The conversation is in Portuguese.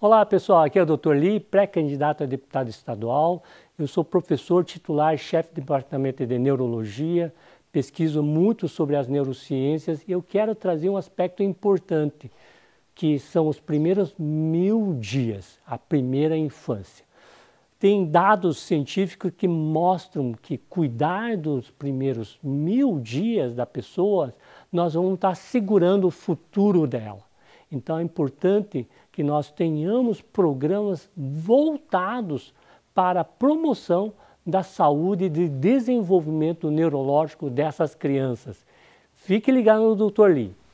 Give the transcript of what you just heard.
Olá pessoal, aqui é o Dr. Lee, pré-candidato a deputado estadual. Eu sou professor titular, chefe do departamento de neurologia, pesquiso muito sobre as neurociências e eu quero trazer um aspecto importante, que são os primeiros mil dias, a primeira infância. Tem dados científicos que mostram que cuidar dos primeiros mil dias da pessoa, nós vamos estar segurando o futuro dela. Então é importante que nós tenhamos programas voltados para a promoção da saúde e de desenvolvimento neurológico dessas crianças. Fique ligado no Dr. Lee.